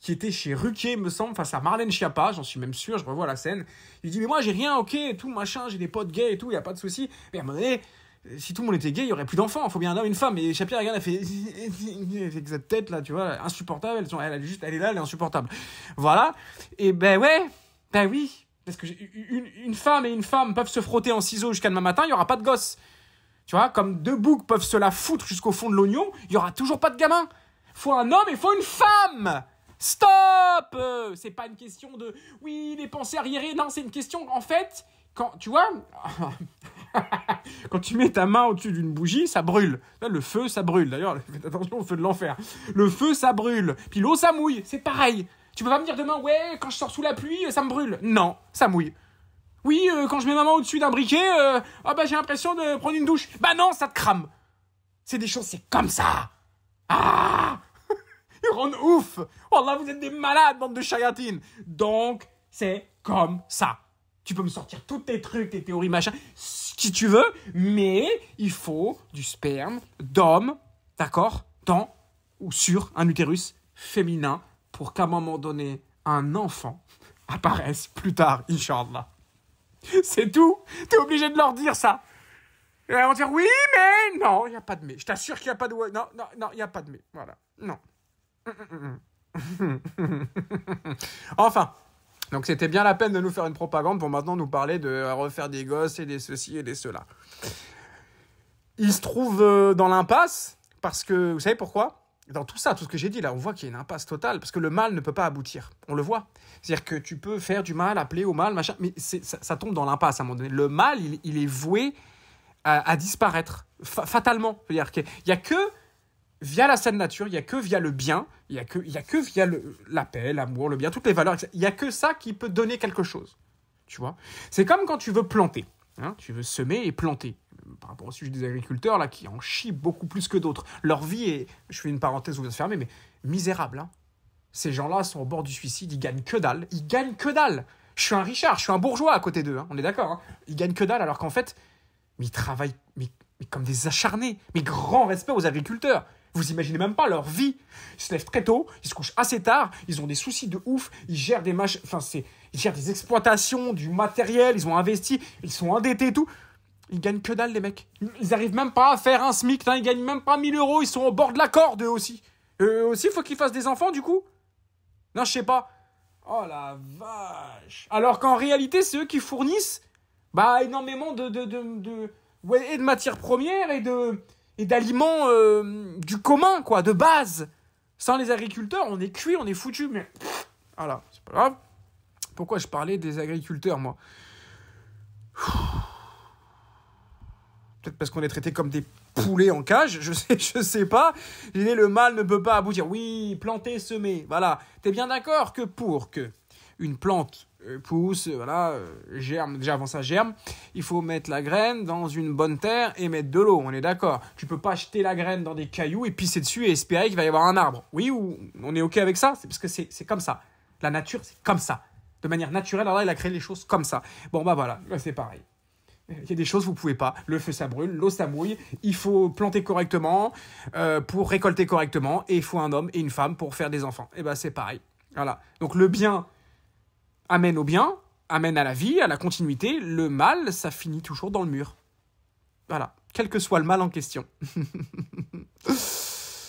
qui était chez Ruquier, me semble, face à Marlène Schiappa, j'en suis même sûr, je revois la scène. Il dit, mais moi j'ai rien, ok, tout, machin, j'ai des potes gays et tout, il n'y a pas de souci. Mais à un moment donné, si tout le monde était gay, il y aurait plus d'enfants. Il faut bien un homme, une femme. Et Shapira, regarde, elle fait, [LAUGHS] elle fait cette tête là, tu vois, insupportable. Elle, juste, elle est là, elle est insupportable. Voilà. Et ben ouais, ben oui, parce que une, une femme et une femme peuvent se frotter en ciseaux jusqu'à demain matin. Il y aura pas de gosse. Tu vois, comme deux boucs peuvent se la foutre jusqu'au fond de l'oignon, il y aura toujours pas de gamin. Faut un homme et faut une femme. Stop euh, C'est pas une question de oui, les pensées arriérées. Non, c'est une question en fait quand tu vois [LAUGHS] quand tu mets ta main au-dessus d'une bougie, ça brûle. le feu, ça brûle. D'ailleurs, [LAUGHS] attention au feu de l'enfer. Le feu, ça brûle. Puis l'eau, ça mouille. C'est pareil. Tu peux pas me dire demain, ouais, quand je sors sous la pluie, euh, ça me brûle. Non, ça mouille. Oui, euh, quand je mets ma main au-dessus d'un briquet, ah bah j'ai l'impression de prendre une douche. Bah non, ça te crame. C'est des choses, c'est comme ça. Ah on rendent ouf. Wallah, oh vous êtes des malades, bande de chayatines. Donc, c'est comme ça. Tu peux me sortir tous tes trucs, tes théories, machin, si tu veux, mais il faut du sperme d'homme, d'accord, dans ou sur un utérus féminin pour qu'à un moment donné, un enfant [LAUGHS] apparaisse plus tard, Inch'Allah. C'est tout. T'es obligé de leur dire ça. Et on dire oui, mais non, il n'y a pas de mais. Je t'assure qu'il n'y a pas de. Non, non, non, il n'y a pas de mais. Voilà. Non. [LAUGHS] enfin, donc c'était bien la peine de nous faire une propagande pour maintenant nous parler de refaire des gosses et des ceci et des cela. Il se trouve euh, dans l'impasse parce que, vous savez pourquoi Dans tout ça, tout ce que j'ai dit là, on voit qu'il y a une impasse totale parce que le mal ne peut pas aboutir. On le voit. C'est-à-dire que tu peux faire du mal, appeler au mal, machin, mais ça, tombe dans l'impasse à un moment donné. Le mal, il, est voué à, disparaître fatalement. Il à n'y a que via la saine nature, il n'y a que via le bien, il n'y a, que, a que via le, la paix, l'amour, le bien, toutes les valeurs, il n'y a que ça qui peut donner quelque chose. Tu vois C'est comme quand tu veux planter. Hein, tu veux semer et planter. Par rapport au sujet des agriculteurs, là, qui en chient beaucoup plus que d'autres. Leur vie est, je fais une parenthèse, vous se fermer, mais misérable. Hein. Ces gens-là sont au bord du suicide, ils gagnent que dalle. Ils gagnent que dalle. Je suis un Richard, je suis un bourgeois à côté d'eux, hein, on est d'accord. Hein. Ils gagnent que dalle, alors qu'en fait, ils travaillent comme des acharnés. Mais grand respect aux agriculteurs. Vous imaginez même pas leur vie. Ils se lèvent très tôt, ils se couchent assez tard, ils ont des soucis de ouf, ils gèrent des mach... enfin c'est ils gèrent des exploitations, du matériel, ils ont investi, ils sont endettés et tout. Ils gagnent que dalle les mecs. Ils arrivent même pas à faire un smic, hein. ils gagnent même pas 1000 euros, ils sont au bord de la corde eux aussi. Eux aussi, faut qu'ils fassent des enfants du coup. Non, je sais pas. Oh la vache. Alors qu'en réalité, c'est eux qui fournissent bah énormément de de, de, de ouais, et de matières premières et de et d'aliments euh, du commun, quoi, de base. Sans les agriculteurs, on est cuit, on est foutu, mais voilà, c'est pas grave. Pourquoi je parlais des agriculteurs, moi Peut-être parce qu'on est traité comme des poulets en cage, je sais, je sais pas. le mal ne peut pas aboutir. Oui, planter, semer, voilà. T'es bien d'accord que pour que une plante euh, pousse, euh, voilà, euh, germe, déjà avant ça germe, il faut mettre la graine dans une bonne terre et mettre de l'eau, on est d'accord. Tu peux pas jeter la graine dans des cailloux et pisser dessus et espérer qu'il va y avoir un arbre. Oui, ou on est OK avec ça C'est parce que c'est comme ça. La nature, c'est comme ça. De manière naturelle, alors il a créé les choses comme ça. Bon, bah voilà, bah, c'est pareil. Il y a des choses, vous pouvez pas. Le feu, ça brûle, l'eau, ça mouille. Il faut planter correctement pour récolter correctement. Et il faut un homme et une femme pour faire des enfants. Et eh ben, bah, c'est pareil. Voilà. Donc, le bien, amène au bien, amène à la vie, à la continuité, le mal, ça finit toujours dans le mur. Voilà, quel que soit le mal en question. [LAUGHS]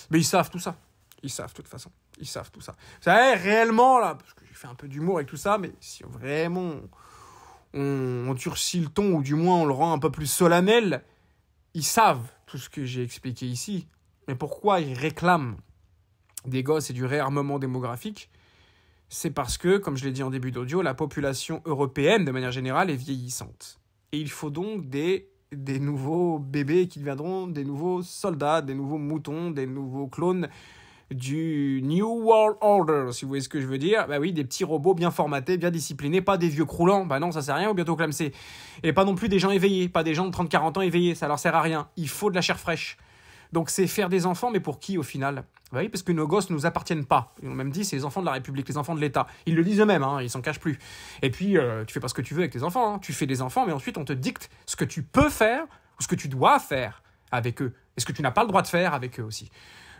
Mais ils savent tout ça. Ils savent de toute façon. Ils savent tout ça. Vous savez, réellement, là, parce que j'ai fait un peu d'humour avec tout ça, mais si vraiment on, on durcit le ton, ou du moins on le rend un peu plus solennel, ils savent tout ce que j'ai expliqué ici. Mais pourquoi ils réclament des gosses et du réarmement démographique c'est parce que, comme je l'ai dit en début d'audio, la population européenne, de manière générale, est vieillissante. Et il faut donc des, nouveaux bébés qui deviendront des nouveaux soldats, des nouveaux moutons, des nouveaux clones du New World Order, si vous voyez ce que je veux dire. Bah oui, des petits robots bien formatés, bien disciplinés, pas des vieux croulants, bah non, ça sert à rien, ou bientôt clamser. Et pas non plus des gens éveillés, pas des gens de 30-40 ans éveillés, ça leur sert à rien. Il faut de la chair fraîche. Donc c'est faire des enfants, mais pour qui au final oui, parce que nos gosses ne nous appartiennent pas. Ils ont même dit, c'est les enfants de la République, les enfants de l'État. Ils le disent eux-mêmes, hein, ils s'en cachent plus. Et puis, euh, tu fais pas ce que tu veux avec tes enfants. Hein. Tu fais des enfants, mais ensuite, on te dicte ce que tu peux faire ou ce que tu dois faire avec eux. Et ce que tu n'as pas le droit de faire avec eux aussi.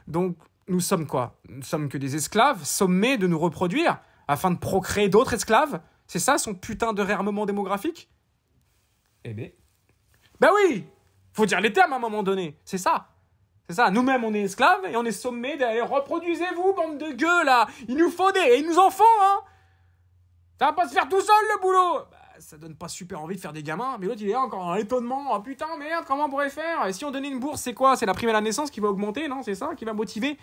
Donc, nous sommes quoi Nous sommes que des esclaves sommés de nous reproduire afin de procréer d'autres esclaves C'est ça son putain de réarmement démographique Eh ben. Bah oui Faut dire les termes à un moment donné, c'est ça c'est ça, nous-mêmes on est esclaves et on est sommés d'aller reproduisez-vous, bande de gueux là Il nous faut des. Et ils nous en font, hein Ça va pas se faire tout seul le boulot bah, Ça donne pas super envie de faire des gamins, mais l'autre il est encore en étonnement. Ah putain, merde, comment on pourrait faire Et si on donnait une bourse, c'est quoi C'est la prime à la naissance qui va augmenter, non C'est ça Qui va motiver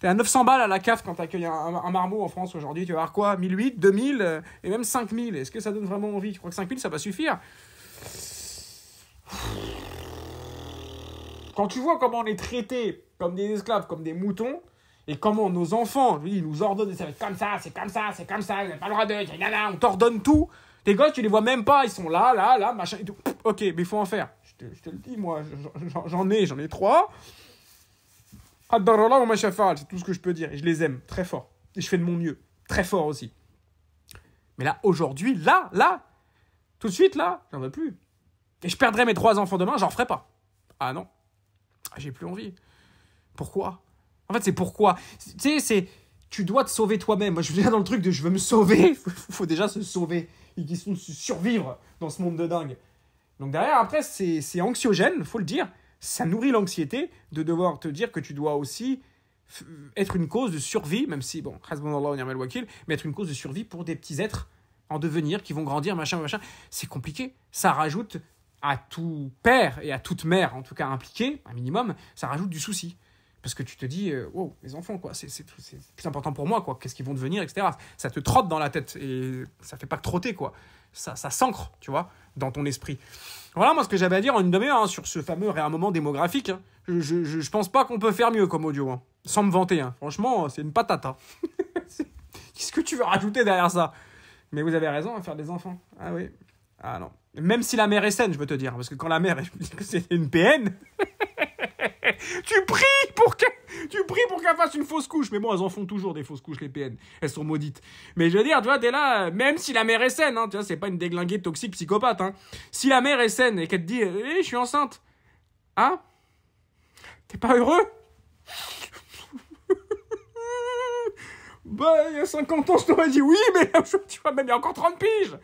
T'es à 900 balles à la CAF quand t'accueilles un, un, marmot en France aujourd'hui. Tu vas avoir quoi 1008, 2000 euh, et même 5000. Est-ce que ça donne vraiment envie Tu crois que 5000 ça va suffire quand tu vois comment on est traités comme des esclaves, comme des moutons, et comment nos enfants, ils nous ordonnent, c'est comme ça, c'est comme ça, c'est comme ça, vous n'avez pas le droit de, on t'ordonne tout. Tes gosses, tu les vois même pas, ils sont là, là, là, machin et tout. Ok, mais il faut en faire. Je te, le dis, moi, j'en ai, j'en ai trois. Adbarallah machin Machafal, c'est tout ce que je peux dire. Et je les aime très fort. Et je fais de mon mieux. Très fort aussi. Mais là, aujourd'hui, là, là, tout de suite, là, j'en veux plus. Et je perdrai mes trois enfants demain, j'en ferai pas. Ah non. Ah, j'ai plus envie. Pourquoi En fait, c'est pourquoi. Tu sais, c'est tu dois te sauver toi-même. Moi, je viens dans le truc de je veux me sauver. Il [LAUGHS] faut déjà se sauver. Il question de survivre dans ce monde de dingue. Donc derrière, après, c'est anxiogène, faut le dire. Ça nourrit l'anxiété de devoir te dire que tu dois aussi être une cause de survie, même si, bon, mais être une cause de survie pour des petits êtres en devenir qui vont grandir, machin, machin. C'est compliqué. Ça rajoute à tout père et à toute mère, en tout cas impliquée, un minimum, ça rajoute du souci. Parce que tu te dis, oh wow, enfants, quoi, c'est, c'est, plus important pour moi, quoi, qu'est-ce qu'ils vont devenir, etc. Ça te trotte dans la tête et ça fait pas que trotter, quoi. Ça, ça s'ancre, tu vois, dans ton esprit. Voilà, moi, ce que j'avais à dire en une demi-heure hein, sur ce fameux réarmement démographique. Hein. Je, je, pense pas qu'on peut faire mieux comme audio, hein. sans me vanter. Franchement, euh, c'est une patate. [LAUGHS] Qu'est-ce que tu veux rajouter derrière ça Mais vous avez raison à faire des enfants. Ah oui. Ah non. Même si la mère est saine, je veux te dire, parce que quand la mère, est [LAUGHS] c'est une PN, [LAUGHS] tu pries pour qu'elle tu pries pour qu'elle fasse une fausse couche. Mais bon, elles en font toujours des fausses couches, les PN. Elles sont maudites. Mais je veux dire, tu vois, t'es là, même si la mère est saine, hein, tu vois, c'est pas une déglinguée toxique psychopathe, hein. Si la mère est saine et qu'elle te dit, eh, je suis enceinte, hein T'es pas heureux [LAUGHS] Bah, il y a 50 ans, je t'aurais dit oui, mais tu vois, même il y a encore 30 piges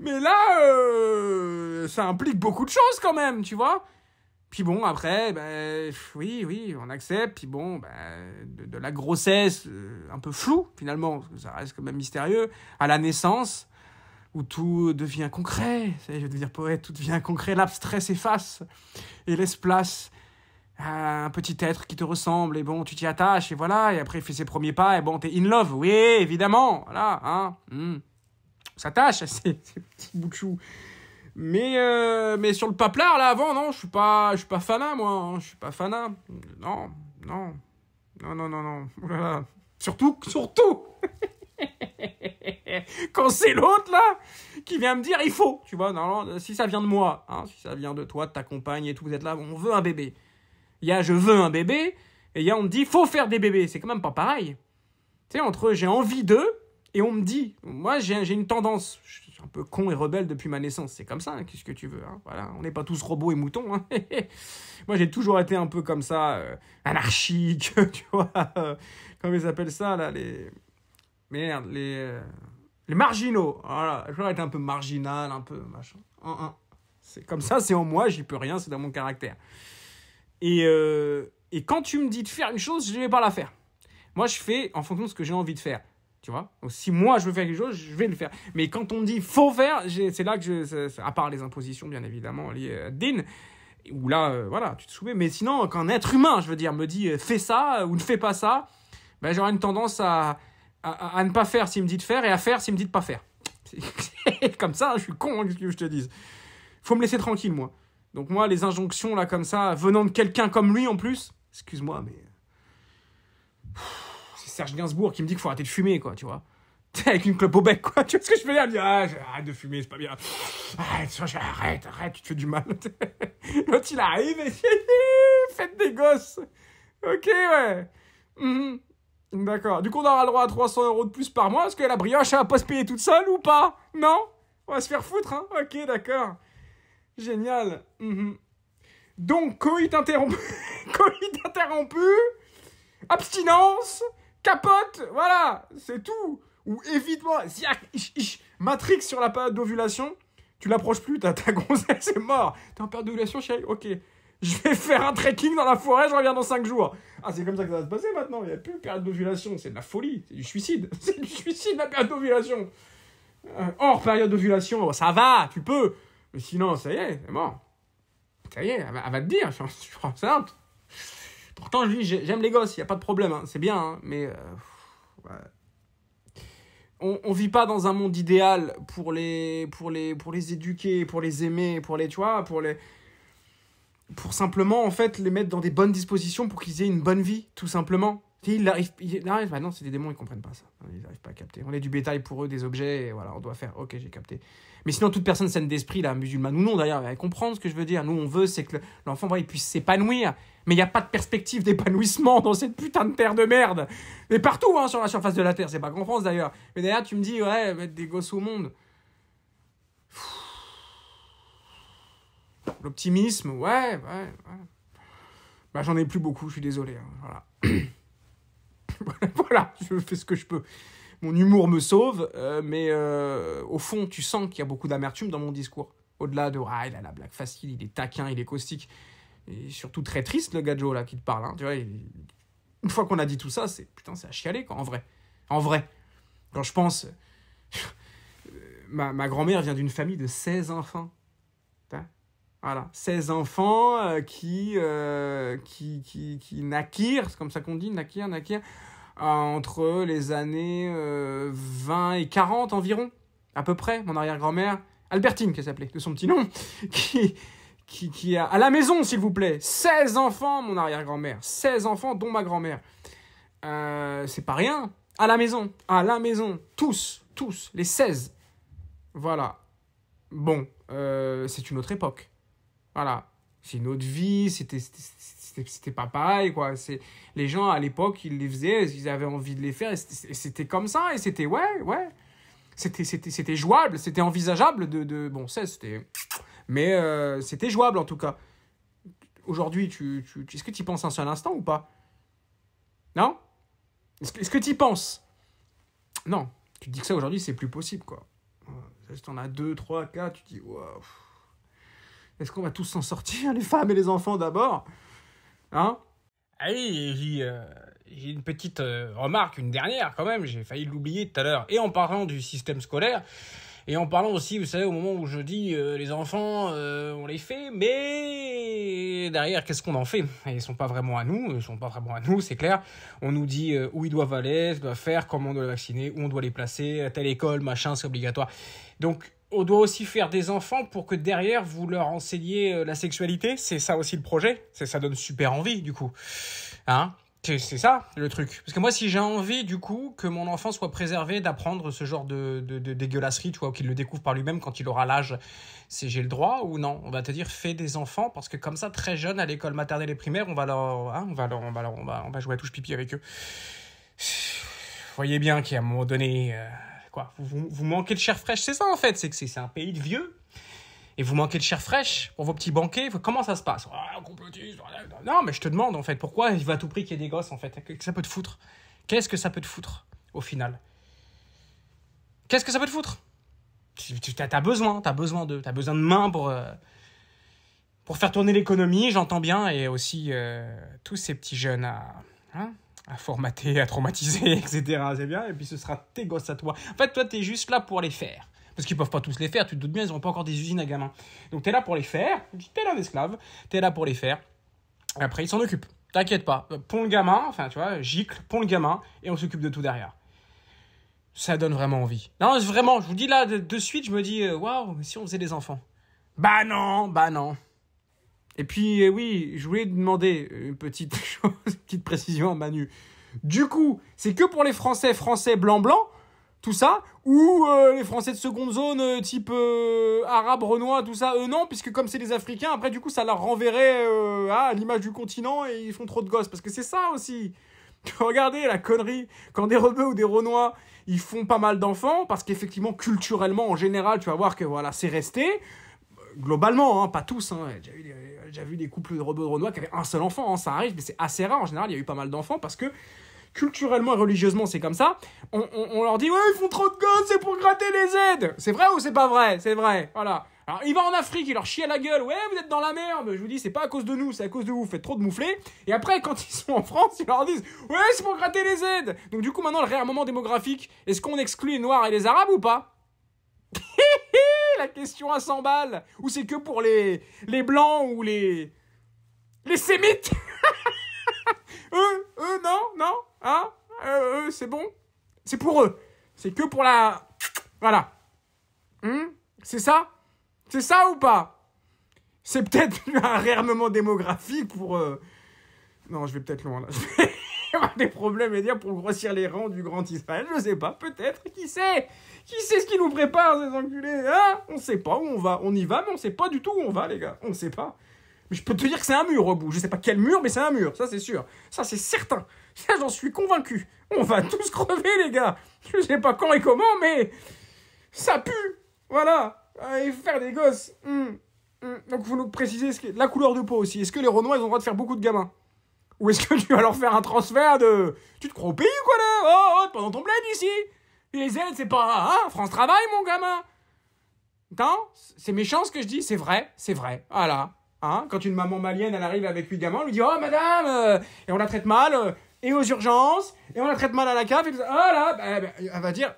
mais là, euh, ça implique beaucoup de choses quand même, tu vois. Puis bon, après, ben, oui, oui, on accepte. Puis bon, ben, de, la grossesse, euh, un peu floue finalement, ça reste quand même mystérieux, à la naissance, où tout devient concret. je vais dire, poète, tout devient concret, l'abstrait s'efface et laisse place à un petit être qui te ressemble. Et bon, tu t'y attaches, et voilà. Et après, il fait ses premiers pas, et bon, t'es in love. Oui, évidemment, voilà, hein. Hmm s'attache à [LAUGHS] ces, petits bouts de Mais, euh, mais sur le paplard, là, avant, non, je suis pas, je suis pas fanat, moi. Hein. je suis pas fanat. Non, non. Non, non, non, non. Oh surtout, surtout [LAUGHS] Quand c'est l'autre, là, qui vient me dire, il faut. Tu vois, non si ça vient de moi, hein, si ça vient de toi, de ta compagne et tout, vous êtes là, on veut un bébé. Il y a je veux un bébé, et il y a on me dit, faut faire des bébés. C'est quand même pas pareil. Tu sais, entre j'ai envie d'eux et on me dit, moi j'ai une tendance, je suis un peu con et rebelle depuis ma naissance, c'est comme ça, hein, qu'est-ce que tu veux, hein, voilà, on n'est pas tous robots et moutons. Hein. [LAUGHS] moi j'ai toujours été un peu comme ça, euh, anarchique, [LAUGHS] tu vois, euh, comment ils appellent ça là, les... Merde, les... Euh, les marginaux, voilà, crois être un peu marginal, un peu machin. C'est comme ça, c'est en moi, j'y peux rien, c'est dans mon caractère. Et, et quand tu me dis de faire une chose, je ne vais pas la faire. Moi je fais en fonction de ce que j'ai envie de faire. Tu vois Donc, Si moi, je veux faire quelque chose, je vais le faire. Mais quand on dit faut faire, c'est là que je. À part les impositions, bien évidemment, liées à Din, où là, euh, voilà, tu te souviens. Mais sinon, quand un être humain, je veux dire, me dit euh, fais ça euh, ou ne fais pas ça, ben, j'aurais une tendance à, à, ne pas faire s'il me dit de faire et à faire s'il me dit de pas faire. [LAUGHS] comme ça, je suis con, ce que je te dise. Faut me laisser tranquille, moi. Donc moi, les injonctions, là, comme ça, venant de quelqu'un comme lui, en plus, excuse-moi, mais... Serge Gainsbourg qui me dit qu'il faut arrêter de fumer, quoi, tu vois. [LAUGHS] Avec une clope au bec, quoi. Tu vois ce que je veux dire? Ah, arrête de fumer, c'est pas bien. Arrête, ah, arrête, arrête, tu te fais du mal. [LAUGHS] L'autre, il arrive et [LAUGHS] faites des gosses. Ok, ouais. Mhm. D'accord. Du coup, on aura le droit à 300 euros de plus par mois. Est-ce que la brioche, elle va pas se payer toute seule ou pas? Non? On va se faire foutre, hein? Ok, d'accord. Génial. Mhm. Donc, coït interrompu. coït interrompu abstinence, capote, voilà, c'est tout. Ou évite-moi, Matrix sur la période d'ovulation, tu l'approches plus, ta [LAUGHS] gonzesse c'est mort. T'es en période d'ovulation, chérie, ok. Je vais faire un trekking dans la forêt, je reviens dans 5 jours. Ah, c'est comme ça que ça va se passer maintenant, il n'y a plus de période d'ovulation, c'est de la folie, c'est du suicide, [LAUGHS] c'est du suicide la période d'ovulation. Or euh, hors période d'ovulation, oh, ça va, tu peux. Mais sinon, ça y est, c'est mort. Ça y est, elle va, elle va te dire, [LAUGHS] je suis enceinte. Pourtant, j'aime les gosses, il n'y a pas de problème, hein. c'est bien, hein, mais. Euh, on, ne vit pas dans un monde idéal pour les, pour, les, pour les éduquer, pour les aimer, pour les. Tu pour les. Pour simplement, en fait, les mettre dans des bonnes dispositions pour qu'ils aient une bonne vie, tout simplement il bah non, c'est des démons, ils comprennent pas ça. Ils n'arrivent pas à capter. On est du bétail pour eux, des objets, et voilà, on doit faire, ok, j'ai capté. Mais sinon, toute personne saine d'esprit, là, musulmane ou non d'ailleurs, elle comprend ce que je veux dire. Nous, on veut, c'est que l'enfant, il puisse s'épanouir. Mais il n'y a pas de perspective d'épanouissement dans cette putain de terre de merde. Mais partout, hein, sur la surface de la terre, c'est pas qu'en France d'ailleurs. Mais d'ailleurs, tu me dis, ouais, mettre des gosses au monde. L'optimisme, ouais, ouais, Bah, j'en ai plus beaucoup, je suis désolé. Hein, voilà. [CLEARS THROAT] [LAUGHS] voilà, je fais ce que je peux. Mon humour me sauve, euh, mais euh, au fond, tu sens qu'il y a beaucoup d'amertume dans mon discours. Au-delà de Ah, il a la blague facile, il est taquin, il est caustique. Et surtout très triste, le gars Joe, là, qui te parle. Hein, tu vois, Une fois qu'on a dit tout ça, c'est putain, c'est à chialer, en vrai. En vrai. Quand je pense. [LAUGHS] Euh, ma, ma grand-mère vient d'une famille de 16 enfants. Voilà, 16 enfants euh, qui, euh, qui, qui, qui naquirent, c'est comme ça qu'on dit, naquirent, naquirent, euh, entre les années 20 et 40 environ, à peu près, mon arrière-grand-mère, Albertine qu'elle s'appelait, de son petit nom, [LAUGHS] qui, qui, qui a, à la maison, s'il vous plaît, 16 enfants, mon arrière-grand-mère, 16 enfants, dont ma grand-mère. c'est pas rien, à la maison, à la maison, tous, tous, les 16. Voilà. Bon, c'est une autre époque. Voilà. C'est une autre vie, c'était c'était pas pareil, quoi. C'est, les gens, à l'époque, ils les faisaient, ils avaient envie de les faire, et c'était comme ça, et c'était, ouais, ouais. C'était, jouable, c'était envisageable de, de... Bon, ça, c'était... Mais euh, c'était jouable, en tout cas. Aujourd'hui, tu, tu, est-ce que tu y penses un seul instant ou pas Non Est-ce que, tu y penses Non. Tu te dis que ça, aujourd'hui, c'est plus possible, quoi. Si t'en as deux, trois, quatre, tu te dis, waouh est-ce qu'on va tous s'en sortir, les femmes et les enfants d'abord Hein Allez, euh, j'ai une petite euh, remarque, une dernière quand même, j'ai failli l'oublier tout à l'heure. Et en parlant du système scolaire, et en parlant aussi, vous savez, au moment où je dis euh, les enfants, on les fait, mais derrière, qu'est-ce qu'on en fait Ils sont pas vraiment à nous, ils sont pas vraiment à nous, c'est clair. On nous dit où ils doivent aller, ce qu'ils doivent faire, comment on doit les vacciner, où on doit les placer, à telle école, machin, c'est obligatoire. Donc, on doit aussi faire des enfants pour que derrière vous leur enseigniez euh, la sexualité. C'est ça aussi le projet. C'est ça donne super envie du coup. Hein c'est ça le truc. Parce que moi, si j'ai envie du coup que mon enfant soit préservé d'apprendre ce genre de, de, de dégueulasserie, qu'il le découvre par lui-même quand il aura l'âge, c'est j'ai le droit ou non On va te dire fais des enfants parce que comme ça, très jeune, à l'école maternelle et primaire, on va leur, hein, on va on va on va, jouer à touche pipi avec eux. Vous voyez bien qu'à un moment donné. Euh, vous, manquez de chair fraîche, c'est ça en fait, c'est que c'est un pays de vieux. Et vous manquez de chair fraîche pour vos petits banquets, comment ça se passe ah, Non, mais je te demande en fait, pourquoi il va à tout prix qu'il y ait des gosses en fait Qu'est-ce que ça peut te foutre Qu'est-ce que ça peut te foutre au final Qu'est-ce que ça peut te foutre T'as besoin, t'as besoin de, t'as besoin de mains pour euh, pour faire tourner l'économie, j'entends bien, et aussi euh, tous ces petits jeunes à, hein, à formater, à traumatiser, [LAUGHS] etc. C'est bien. Et puis ce sera tes gosses à toi. En fait, toi, t'es juste là pour les faire. Parce qu'ils peuvent pas tous les faire, tu te doutes bien, ils n'ont pas encore des usines à gamins. Donc t'es là pour les faire, t'es là d'esclave, t'es là pour les faire. Après, ils s'en occupent. T'inquiète pas. pont le gamin, enfin, tu vois, gicle, pont le gamin, et on s'occupe de tout derrière. Ça donne vraiment envie. Non, vraiment, je vous dis là, de, suite, je me dis, euh, waouh, mais si on faisait des enfants. Bah non, bah non. Et puis, eh oui, je voulais demander une petite [LAUGHS] chose, une petite précision à Manu. Du coup, c'est que pour les Français, Français blanc-blanc, tout ça, ou euh, les Français de seconde zone, euh, type euh, arabe, renois, tout ça, eux non, puisque comme c'est les Africains, après du coup ça leur renverrait à l'image du continent et ils font trop de gosses, parce que c'est ça aussi. [LAUGHS] Regardez la connerie, quand des rebeux ou des renois, ils font pas mal d'enfants, parce qu'effectivement, culturellement, en général, tu vas voir que voilà, c'est resté globalement, hein, pas tous, hein, il eu des déjà vu des couples de robots de Renoir qui avaient un seul enfant, hein, ça arrive, mais c'est assez rare. En général, il y a eu pas mal d'enfants parce que culturellement et religieusement, c'est comme ça. On, on, leur dit Ouais, ils font trop de gosses, c'est pour gratter les aides C'est vrai ou c'est pas vrai C'est vrai, voilà. Alors, il va en Afrique, il leur chie à la gueule Ouais, vous êtes dans la merde Je vous dis, c'est pas à cause de nous, c'est à cause de vous, vous faites trop de mouflés. Et après, quand ils sont en France, ils leur disent Ouais, c'est pour gratter les aides Donc, du coup, maintenant, le moment démographique, est-ce qu'on exclut les Noirs et les Arabes ou pas [LAUGHS] la question à 100 balles Ou c'est que pour les, les blancs ou les... Les sémites [LAUGHS] Eux, eux, non, non, hein Eux, c'est bon C'est pour eux. C'est que pour la... Voilà. Hmm, c'est ça C'est ça ou pas C'est peut-être [LAUGHS] un réarmement démographique pour... Euh, non, je vais peut-être loin là. [LAUGHS] y [LAUGHS] avoir des problèmes dire pour grossir les rangs du grand Israël, je sais pas, peut-être, qui sait Qui sait ce qui nous prépare, ces enculés hein? On sait pas où on va, on y va, mais on sait pas du tout où on va, les gars, on sait pas. Mais je peux te dire que c'est un mur au bout, je sais pas quel mur, mais c'est un mur, ça c'est sûr, ça c'est certain, j'en suis convaincu. On va [LAUGHS] tous crever, les gars Je sais pas quand et comment, mais ça pue Voilà faut faire des gosses hmm. Hmm. Donc, il faut nous préciser la couleur de peau aussi. Est-ce que les Renois, ils ont le droit de faire beaucoup de gamins ou est-ce que tu vas leur faire un transfert de. Tu te crois au pays ou quoi là Oh, oh pendant ton bled ici Les aides, c'est pas. Hein France Travail, mon gamin Attends, c'est méchant ce que je dis, c'est vrai, c'est vrai. Voilà. Hein Quand une maman malienne, elle arrive avec huit gamins, on lui dit Oh madame euh, Et on la traite mal, euh, et aux urgences, et on la traite mal à la cave, et tout ça. Oh là bah, bah, Elle va dire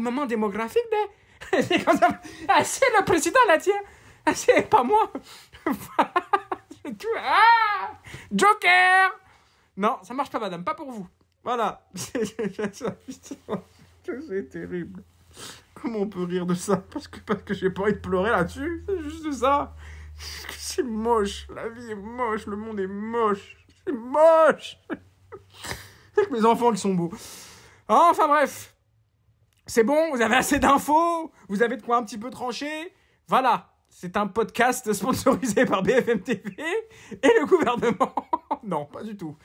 Maman démographique, ben [LAUGHS] C'est comme ça. Ah, c'est le président, la tienne Ah, c'est pas moi [LAUGHS] ah, Joker non, ça marche pas, madame, pas pour vous. Voilà. [LAUGHS] C'est terrible. Comment on peut rire de ça Parce que, parce que j'ai pas envie de pleurer là-dessus. C'est juste ça. C'est moche. La vie est moche. Le monde est moche. C'est moche. que mes enfants ils sont beaux. Enfin bref. C'est bon, vous avez assez d'infos. Vous avez de quoi un petit peu trancher. Voilà. C'est un podcast sponsorisé par BFM TV et le gouvernement. [LAUGHS] non, pas du tout.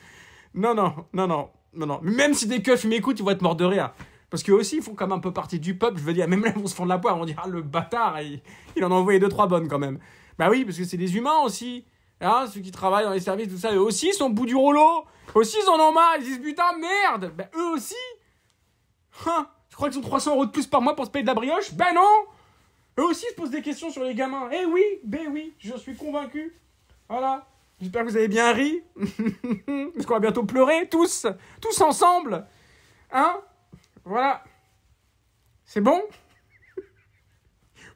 Non, non, non, non, non, non. Même si des keufs m'écoutent, ils vont être morts de rire. Parce qu'eux aussi, ils font quand même un peu partie du peuple. Je veux dire, même là, ils vont se fendre la poire. On dira, ah, le bâtard, il, il en a envoyé deux, trois bonnes quand même. Bah oui, parce que c'est des humains aussi. Hein, ceux qui travaillent dans les services, tout ça, eux aussi, ils sont au bout du rouleau. aussi, ils en ont marre. Ils disent, putain, merde. Bah eux aussi. Hein, je crois qu'ils ont 300 euros de plus par mois pour se payer de la brioche. Bah non Eux aussi, ils se posent des questions sur les gamins. Eh oui, ben oui, je suis convaincu. Voilà. J'espère que vous avez bien ri. [LAUGHS] Parce qu'on va bientôt pleurer, tous. Tous ensemble. Hein Voilà. C'est bon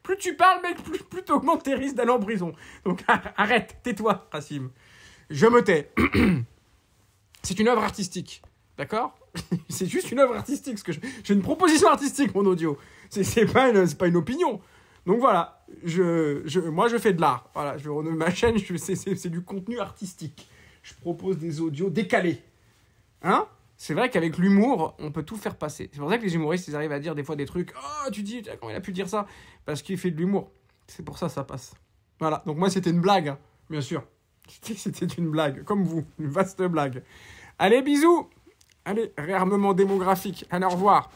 Plus tu parles, mec, plus, tu augmentes tes risques d'aller en prison. Donc [LAUGHS] arrête, tais-toi, Racim. Je me tais. [CLEARS THROAT] C'est une œuvre artistique. D'accord [LAUGHS] C'est juste une œuvre artistique. J'ai une proposition artistique, mon audio. C'est pas, une... pas une opinion. Donc voilà, je, moi je fais de l'art. Voilà, je renomme ma chaîne, c'est du contenu artistique. Je propose des audios décalés. Hein C'est vrai qu'avec l'humour, on peut tout faire passer. C'est pour ça que les humoristes, ils arrivent à dire des fois des trucs. Oh, tu dis, comment il a pu dire ça Parce qu'il fait de l'humour. C'est pour ça que ça passe. Voilà, donc moi c'était une blague, hein, bien sûr. [LAUGHS] C'était une blague, comme vous, une vaste blague. Allez, bisous Allez, réarmement démographique. Allez, au revoir.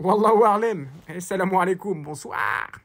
Wallahu et Assalamu alaikum. Bonsoir.